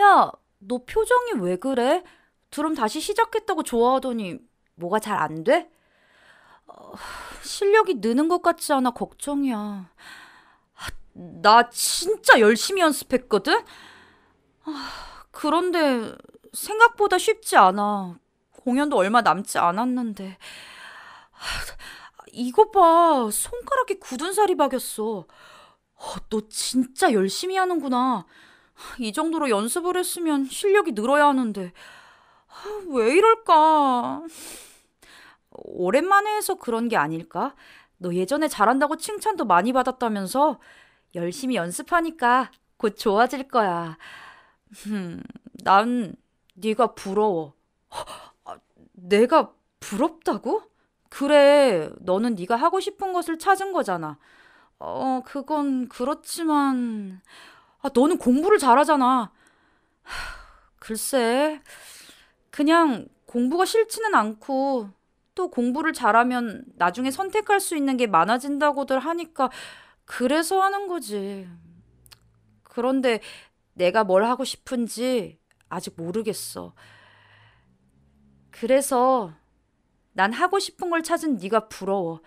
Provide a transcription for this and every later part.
야, 너 표정이 왜 그래? 드럼 다시 시작했다고 좋아하더니 뭐가 잘 안 돼? 어, 실력이 느는 것 같지 않아 걱정이야. 나 진짜 열심히 연습했거든? 아, 그런데 생각보다 쉽지 않아. 공연도 얼마 남지 않았는데. 이거 봐. 손가락에 굳은 살이 박였 어, 너 진짜 열심히 하는구나. 이 정도로 연습을 했으면 실력이 늘어야 하는데 아, 왜 이럴까? 오랜만에 해서 그런 게 아닐까? 너 예전에 잘한다고 칭찬도 많이 받았다면서 열심히 연습하니까 곧 좋아질 거야. 난 네가 부러워. 아, 내가 부럽다고? 그래, 너는 네가 하고 싶은 것을 찾은 거잖아. 어, 그건 그렇지만 아, 너는 공부를 잘하잖아. 글쎄, 그냥 공부가 싫지는 않고 또 공부를 잘하면 나중에 선택할 수 있는 게 많아진다고들 하니까 그래서 하는 거지. 그런데 내가 뭘 하고 싶은지 아직 모르겠어. 그래서 난 하고 싶은 걸 찾은 네가 부러워.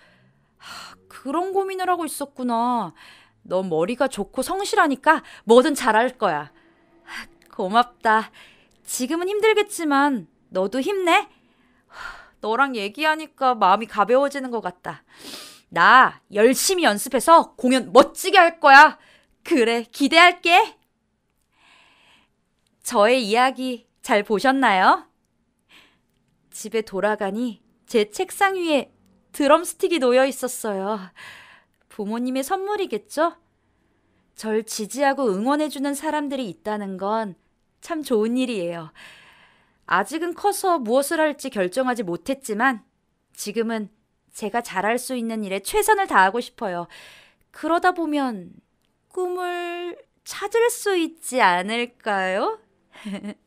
하, 그런 고민을 하고 있었구나. 너 머리가 좋고 성실하니까 뭐든 잘할 거야. 고맙다. 지금은 힘들겠지만 너도 힘내. 너랑 얘기하니까 마음이 가벼워지는 것 같다. 나 열심히 연습해서 공연 멋지게 할 거야. 그래, 기대할게. 저의 이야기 잘 보셨나요? 집에 돌아가니 제 책상 위에 드럼스틱이 놓여 있었어요. 부모님의 선물이겠죠? 절 지지하고 응원해주는 사람들이 있다는 건 참 좋은 일이에요. 아직은 커서 무엇을 할지 결정하지 못했지만 지금은 제가 잘할 수 있는 일에 최선을 다하고 싶어요. 그러다 보면 꿈을 찾을 수 있지 않을까요?